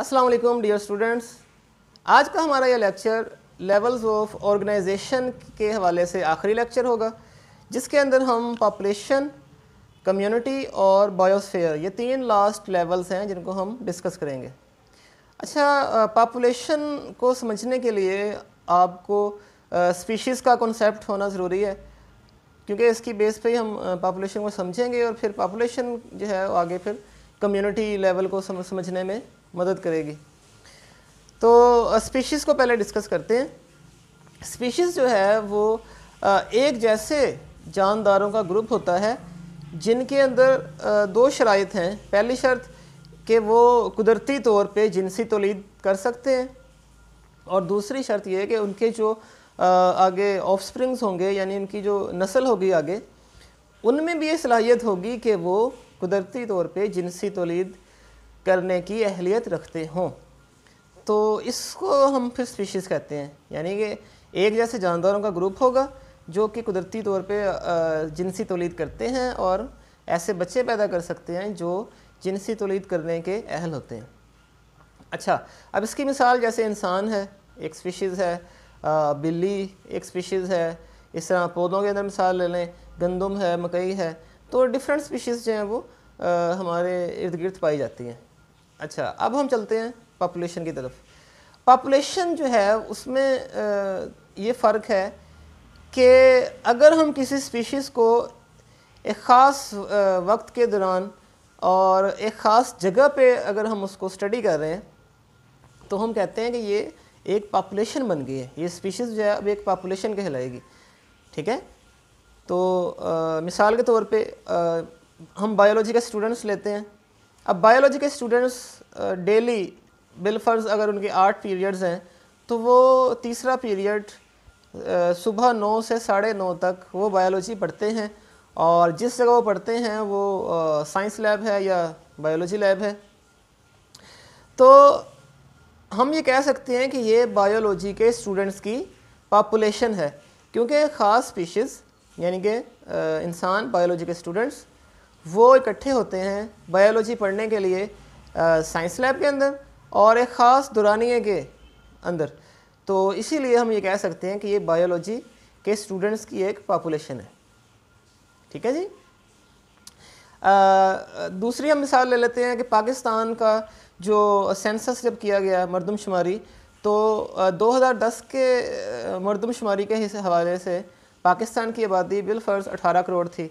अस्सलाम वालेकुम dear students आज का हमारा यह लेक्चर लेवल्स ऑफ ऑर्गेनाइजेशन के हवाले से आखिरी लेक्चर होगा जिसके अंदर हम पॉपुलेशन कम्युनिटी और बायोस्फेयर ये तीन लास्ट लेवल्स हैं जिनको हम डिस्कस करेंगे अच्छा पॉपुलेशन को समझने के लिए आपको स्पीशीज़ का कॉन्सेप्ट होना ज़रूरी है क्योंकि इसकी बेस पे ही हम पॉपुलेशन को समझेंगे और फिर पॉपुलेशन जो है आगे फिर कम्युनिटी लेवल को समझने में मदद करेगी तो स्पीशीज़ को पहले डिस्कस करते हैं स्पीशीज़ जो है वो एक जैसे जानदारों का ग्रुप होता है जिनके अंदर दो शराइ हैं पहली शर्त कि वो कुदरती तौर पे जिनसी तोलीद कर सकते हैं और दूसरी शर्त ये है कि उनके जो आगे ऑफ स्प्रिंग्स होंगे यानी उनकी जो नस्ल होगी आगे उनमें भी ये सलाहियत होगी कि वो कुदरती तौर पे जिनसी तोलीद करने की अहलियत रखते हों तो इसको हम फिर स्पीशीज़ कहते हैं यानी कि एक जैसे जानवरों का ग्रुप होगा जो कि कुदरती तौर पे जिनसी तोलीद करते हैं और ऐसे बच्चे पैदा कर सकते हैं जो जिनसी तोलीद करने के अहल होते हैं अच्छा अब इसकी मिसाल जैसे इंसान है एक स्पीशीज़ है बिल्ली एक स्पीशीज़ है इस तरह पौधों के अंदर मिसाल ले लें गंदम है मकई है तो डिफरेंट स्पीशीज़ जो हैं वो आ, हमारे इर्द गिर्द पाई जाती हैं अच्छा अब हम चलते हैं पॉपुलेशन की तरफ पॉपुलेशन जो है उसमें ये फ़र्क है कि अगर हम किसी स्पीशीज़ को एक ख़ास वक्त के दौरान और एक ख़ास जगह पे अगर हम उसको स्टडी कर रहे हैं तो हम कहते हैं कि ये एक पॉपुलेशन बन गई है ये स्पीशीज़ जो है अब एक पॉपुलेशन कहलाएगी ठीक है तो आ, मिसाल के तौर पे आ, हम बायोलॉजी के स्टूडेंट्स लेते हैं अब बायोलॉजी के स्टूडेंट्स डेली बिलफर्ज अगर उनके आठ पीरियड्स हैं तो वो तीसरा पीरियड uh, सुबह नौ से साढ़े नौ तक वो बायोलॉजी पढ़ते हैं और जिस जगह वो पढ़ते हैं वो साइंस uh, लैब है या बायोलॉजी लैब है तो हम ये कह सकते हैं कि ये बायोलॉजी के स्टूडेंट्स की पापुलेशन है क्योंकि ख़ास स्पीशीज़ यानी कि uh, इंसान बायोलॉजी के स्टूडेंट्स वो इकट्ठे होते हैं बायोलॉजी पढ़ने के लिए साइंस लैब के अंदर और एक ख़ास दुरानिए के अंदर तो इसीलिए हम ये कह सकते हैं कि ये बायोलॉजी के स्टूडेंट्स की एक पॉपुलेशन है ठीक है जी आ, दूसरी हम मिसाल ले लेते हैं कि पाकिस्तान का जो सेंसस जब किया गया मरदमशुमारी तो 2010 के मरदमशुमारी के हवाले से पाकिस्तान की आबादी बिलफर्ज 18 करोड़ थी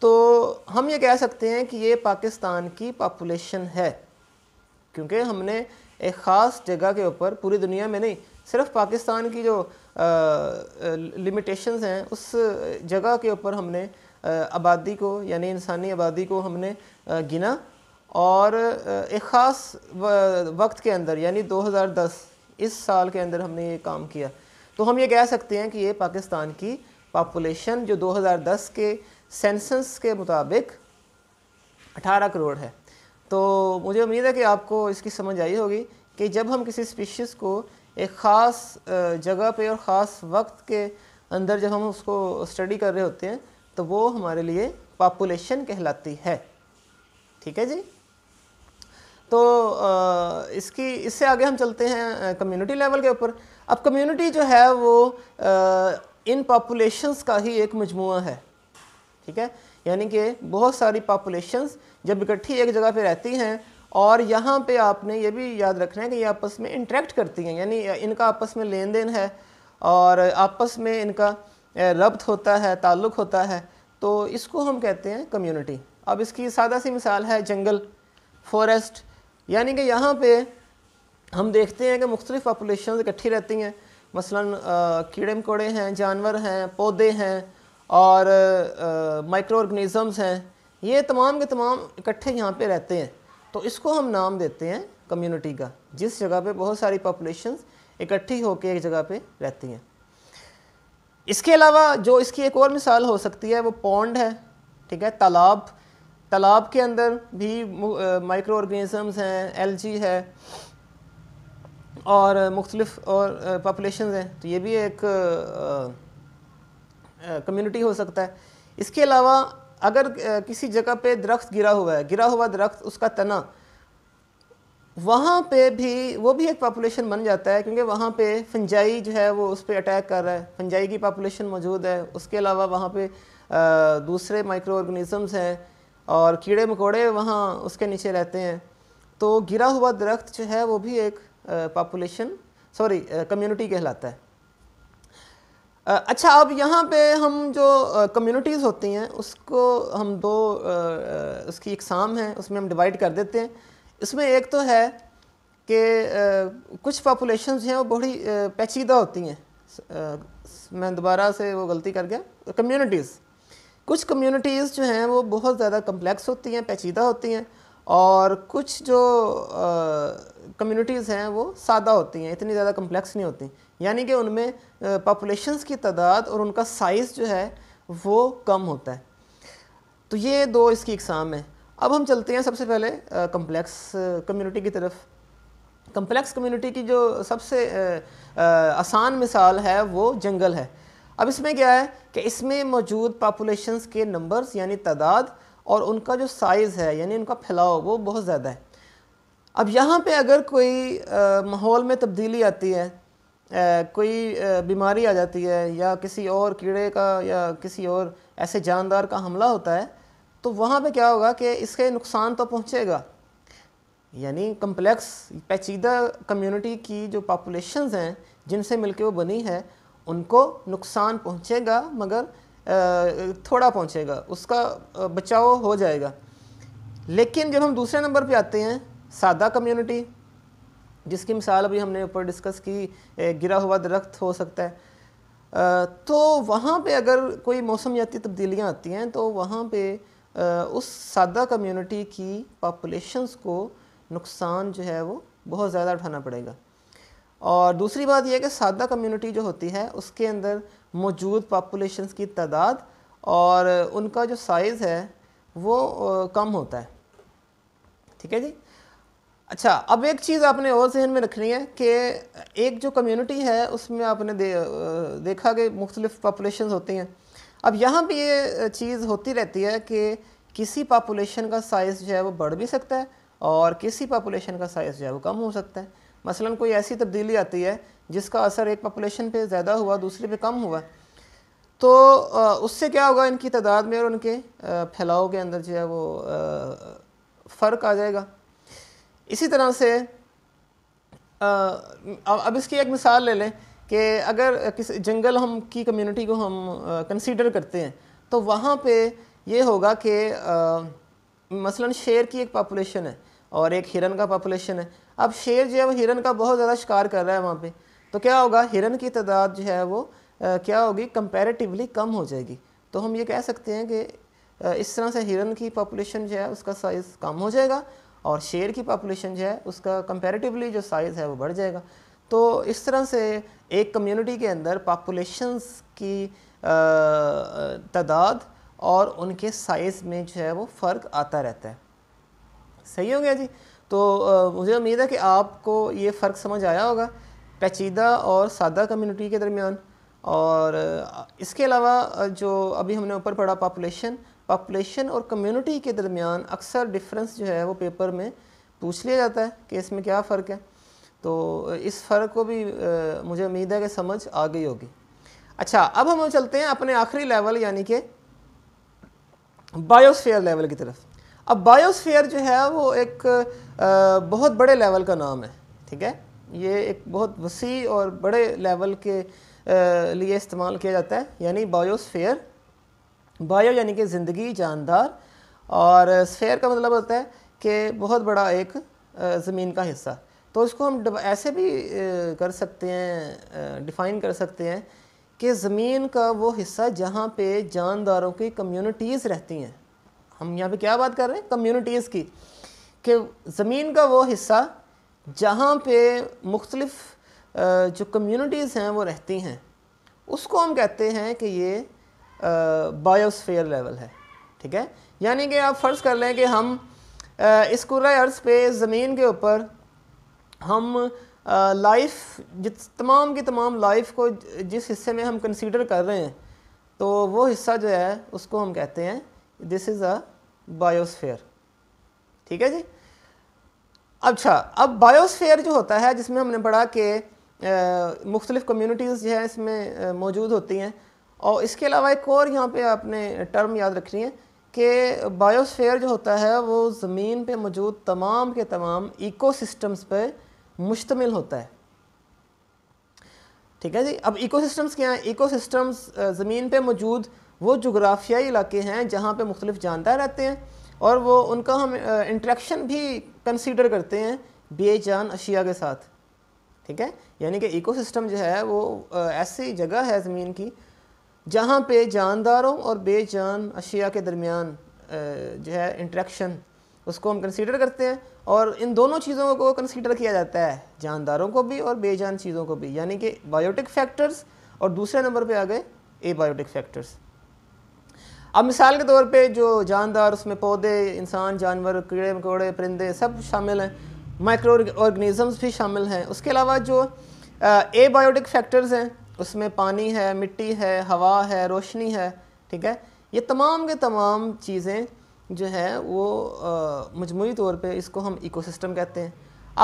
तो हम ये कह सकते हैं कि ये पाकिस्तान की पापुलेशन है क्योंकि हमने एक ख़ास जगह के ऊपर पूरी दुनिया में नहीं सिर्फ पाकिस्तान की जो लिमिटेशंस हैं उस जगह के ऊपर हमने आबादी को यानी इंसानी आबादी को हमने आ, गिना और एक ख़ास वक्त के अंदर यानी 2010 इस साल के अंदर हमने ये काम किया तो हम ये कह सकते हैं कि ये पाकिस्तान की पापुलेशन जो 2010 के सेंसस के मुताबिक 18 करोड़ है तो मुझे उम्मीद है कि आपको इसकी समझ आई होगी कि जब हम किसी स्पीशीज़ को एक ख़ास जगह पे और ख़ास वक्त के अंदर जब हम उसको स्टडी कर रहे होते हैं तो वो हमारे लिए पापुलेशन कहलाती है ठीक है जी तो इसकी इससे आगे हम चलते हैं कम्युनिटी लेवल के ऊपर अब कम्युनिटी जो है वो इन पापुलेशंस का ही एक मजमू है ठीक है यानी कि बहुत सारी पॉपुलेशंस जब इकट्ठी एक जगह पे रहती हैं और यहाँ पे आपने ये भी याद रखना है कि ये आपस में इंटरेक्ट करती हैं यानी इनका आपस में लेन देन है और आपस में इनका रब्त होता है ताल्लुक़ होता है तो इसको हम कहते हैं कम्युनिटी अब इसकी सादा सी मिसाल है जंगल फॉरेस्ट यानी कि यहाँ पे हम देखते हैं कि मुख्तलिफ़ पापुलेशन इकट्ठी रहती हैं मसलन कीड़े मकोड़े हैं जानवर हैं पौधे हैं और माइक्रो ऑर्गेनिज़म्स हैं ये तमाम के तमाम इकट्ठे यहाँ पे रहते हैं तो इसको हम नाम देते हैं कम्युनिटी का जिस जगह पे बहुत सारी पॉपुलेशन इकट्ठी होकर एक जगह पे रहती हैं इसके अलावा जो इसकी एक और मिसाल हो सकती है वो पौंड है ठीक है तालाब तालाब के अंदर भी माइक्रो ऑर्गेनिज़म्स हैं एल है और मुख्तलफ़ और पॉपुलेशन हैं तो ये भी एक आ, कम्युनिटी हो सकता है इसके अलावा अगर किसी जगह पे दरख्त गिरा हुआ है गिरा हुआ दरख्त उसका तना वहाँ पे भी वो भी एक पॉपुलेशन बन जाता है क्योंकि वहाँ पे फंजाई जो है वो उस पर अटैक कर रहा है फंजाई की पॉपुलेशन मौजूद है उसके अलावा वहाँ पे दूसरे माइक्रो ऑर्गेनिज़म्स हैं और कीड़े मकोड़े वहाँ उसके नीचे रहते हैं तो गिरा हुआ दरख्त जो है वो भी एक पॉपुलेशन सॉरी कम्युनिटी कहलाता है अच्छा अब यहाँ पे हम जो कम्युनिटीज़ होती हैं उसको हम दो उसकी इकसाम है उसमें हम डिवाइड कर देते हैं इसमें एक तो है कि कुछ पापुलेशन हैं वो बड़ी पेचीदा होती हैं मैं दोबारा से वो गलती कर गया कम्युनिटीज़ कुछ कम्युनिटीज़ जो हैं वो बहुत ज़्यादा कम्प्लेक्स होती हैं पेचीदा होती हैं और कुछ जो कम्युनिटीज़ हैं वो सादा होती हैं इतनी ज़्यादा कम्प्लेक्स नहीं होती यानी कि उनमें पॉपुलेशंस की तादाद और उनका साइज़ जो है वो कम होता है तो ये दो इसकी इकसाम है अब हम चलते हैं सबसे पहले कम्प्लेक्स कम्युनिटी की तरफ कम्प्लेक्स कम्युनिटी की जो सबसे आसान मिसाल है वो जंगल है अब इसमें क्या है कि इसमें मौजूद पापुलेशन के नंबर्स यानी तादाद और उनका जो साइज़ है यानी उनका फैलाव वो बहुत ज़्यादा है अब यहाँ पे अगर कोई माहौल में तब्दीली आती है आ, कोई बीमारी आ जाती है या किसी और कीड़े का या किसी और ऐसे जानदार का हमला होता है तो वहाँ पे क्या होगा कि इसके नुकसान तो पहुँचेगा यानी कम्प्लेक्स पेचीदा कम्युनिटी की जो पापोलेशन हैं जिनसे मिलके वो बनी है उनको नुकसान पहुँचेगा मगर थोड़ा पहुँचेगा उसका बचाव हो जाएगा लेकिन जब हम दूसरे नंबर पे आते हैं सादा कम्युनिटी जिसकी मिसाल अभी हमने ऊपर डिस्कस की गिरा हुआ दरख्त हो सकता है तो वहाँ पे अगर कोई मौसमियाती तब्दीलियाँ आती हैं तो वहाँ पे उस सादा कम्युनिटी की पॉपुलेशंस को नुकसान जो है वो बहुत ज़्यादा उठाना पड़ेगा और दूसरी बात यह है कि सादा कम्युनिटी जो होती है उसके अंदर मौजूद पापोलेशन की तादाद और उनका जो साइज़ है वो कम होता है ठीक है जी अच्छा अब एक चीज़ आपने और जहन में रखनी है कि एक जो कम्युनिटी है उसमें आपने दे, देखा कि मुख्तलिफ पापोलेशन होती हैं अब यहाँ भी ये चीज़ होती रहती है कि किसी पापोलेशन का साइज़ जो है वो बढ़ भी सकता है और किसी पापोलेशन का साइज़ जो है वो कम हो सकता है मसलन कोई ऐसी तब्दीली आती है जिसका असर एक पापोलेशन पे ज़्यादा हुआ दूसरे पे कम हुआ तो उससे क्या होगा इनकी तादाद में और उनके फैलाव के अंदर जो है वो फ़र्क आ जाएगा इसी तरह से आ, अब इसकी एक मिसाल ले लें कि अगर किसी जंगल हम की कम्युनिटी को हम कंसीडर करते हैं तो वहाँ पे ये होगा कि मसलन शेर की एक पापुलेशन है और एक हिरन का पापुलेशन है अब शेर जो है वो हिरन का बहुत ज़्यादा शिकार कर रहा है वहाँ पे तो क्या होगा हिरन की तादाद जो है वो आ, क्या होगी कंपेरेटिवली कम हो जाएगी तो हम ये कह सकते हैं कि इस तरह से हिरन की पॉपुलेशन जो है उसका साइज़ कम हो जाएगा और शेर की पॉपुलेशन जो है उसका कंपेरेटिवली जो साइज़ है वो बढ़ जाएगा तो इस तरह से एक कम्युनिटी के अंदर पॉपुलेशंस की तादाद और उनके साइज़ में जो है वो फ़र्क आता रहता है सही हो गया जी तो आ, मुझे उम्मीद है कि आपको ये फ़र्क समझ आया होगा पेचीदा और सादा कम्युनिटी के दरमियान और इसके अलावा जो अभी हमने ऊपर पढ़ा पॉपुलेशन पॉपुलेशन और कम्युनिटी के दरमियान अक्सर डिफरेंस जो है वो पेपर में पूछ लिया जाता है कि इसमें क्या फ़र्क है तो इस फ़र्क को भी आ, मुझे उम्मीद है कि समझ आ गई होगी अच्छा अब हम चलते हैं अपने आखिरी लेवल यानी कि बायोस्फीयर लेवल की तरफ अब बायोस्फीयर जो है वो एक आ, बहुत बड़े लेवल का नाम है ठीक है ये एक बहुत वसी और बड़े लेवल के आ, लिए इस्तेमाल किया जाता है यानी बायोस्फीयर बायो यानी कि ज़िंदगी जानदार और स्फेयर का मतलब होता है कि बहुत बड़ा एक ज़मीन का हिस्सा तो इसको हम ऐसे भी कर सकते हैं डिफ़ाइन कर सकते हैं कि ज़मीन का वो हिस्सा जहाँ पे जानदारों की कम्युनिटीज़ रहती हैं हम यहाँ पे क्या बात कर रहे हैं कम्युनिटीज़ की कि ज़मीन का वो हिस्सा जहाँ पे मुख्तलिफ़ जो कम्युनिटीज़ हैं वो रहती हैं उसको हम कहते हैं कि ये बायोस्फेयर लेवल है ठीक है यानी कि आप फ़र्ज़ कर लें कि हम इस कुर अर्ज़ पे ज़मीन के ऊपर हम लाइफ जिस तमाम की तमाम लाइफ को जिस हिस्से में हम कंसीडर कर रहे हैं तो वो हिस्सा जो है उसको हम कहते हैं दिस इज़ अ बायोस्फेयर ठीक है जी अच्छा अब बायोस्फेयर जो होता है जिसमें हमने पढ़ा कि मुख्तलिफ़ कम्यूनिटीज़ जो है इसमें मौजूद होती हैं और इसके अलावा एक और यहाँ पे आपने टर्म याद रखनी है कि बायोस्फेयर जो होता है वो ज़मीन पे मौजूद तमाम के तमाम इकोसिस्टम्स पे मुश्तमिल होता है ठीक है जी अब इकोसिस्टम्स क्या हैं इकोसिस्टम्स ज़मीन पे मौजूद वो जोग्राफियाई इलाके हैं जहाँ पे मुख्तलिफ जानदार रहते हैं और वो उनका हम इंट्रैक्शन भी कंसिडर करते हैं बेजान अशिया के साथ ठीक है यानी कि इकोसिस्टम जो है वो ऐसी जगह है ज़मीन की जहाँ पे जानदारों और बेजान अशिया के दरमियान जो है इंट्रैक्शन उसको हम कंसीडर करते हैं और इन दोनों चीज़ों को कंसीडर किया जाता है जानदारों को भी और बेजान चीज़ों को भी यानी कि बायोटिक फैक्टर्स और दूसरे नंबर पे आ गए ए बायोटिक फैक्टर्स अब मिसाल के तौर पे जो जानदार उसमें पौधे इंसान जानवर कीड़े मकोड़े परिंदे सब शामिल हैं माइक्रो ऑर्गेनिज़म्स भी शामिल हैं उसके अलावा जो ए बायोटिक फैक्टर्स हैं उसमें पानी है मिट्टी है हवा है रोशनी है ठीक है ये तमाम के तमाम चीज़ें जो है वो मजमू तौर पे इसको हम इकोसिस्टम कहते हैं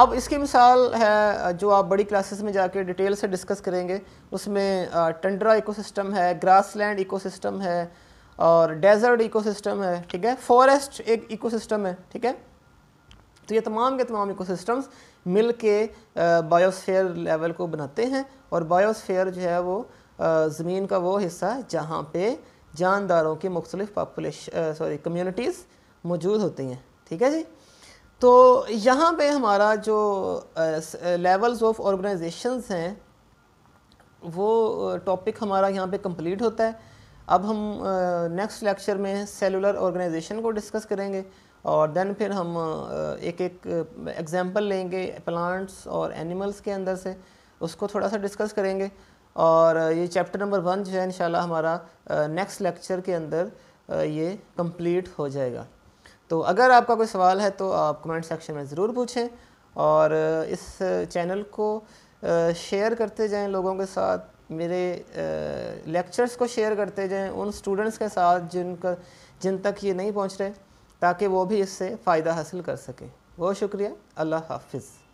अब इसकी मिसाल है जो आप बड़ी क्लासेस में जाके डिटेल से डिस्कस करेंगे उसमें टंड्रा इकोसिस्टम है ग्रासलैंड इकोसिस्टम है और डेजर्ट इकोसिस्टम है ठीक है फॉरेस्ट एक इकोसिस्टम है ठीक है तो ये तमाम के तमाम इकोसिस्टम्स मिल के बायोस्फेयर लेवल को बनाते हैं और बायोस्फेयर जो है वो ज़मीन का वो हिस्सा है जहाँ पे जानदारों की मुख्तलिफ पापुलेशन सॉरी कम्यूनिटीज़ मौजूद होती हैं ठीक है जी तो यहाँ पे हमारा जो लेवल्स ऑफ ऑर्गेनाइजेशन हैं वो टॉपिक हमारा यहाँ पे कंप्लीट होता है अब हम नेक्स्ट लेक्चर में सेलुलर ऑर्गेनाइजेशन को डिस्कस करेंगे और देन फिर हम एक एक एग्ज़ाम्पल लेंगे प्लांट्स और एनिमल्स के अंदर से उसको थोड़ा सा डिस्कस करेंगे और ये चैप्टर नंबर वन जो है इन हमारा नेक्स्ट लेक्चर के अंदर ये कंप्लीट हो जाएगा तो अगर आपका कोई सवाल है तो आप कमेंट सेक्शन में ज़रूर पूछें और इस चैनल को शेयर करते जाएं लोगों के साथ मेरे लेक्चर्स को शेयर करते जाएं उन स्टूडेंट्स के साथ जिनका जिन तक ये नहीं पहुंच रहे ताकि वो भी इससे फ़ायदा हासिल कर सके बहुत शुक्रिया अल्लाह हाफिज़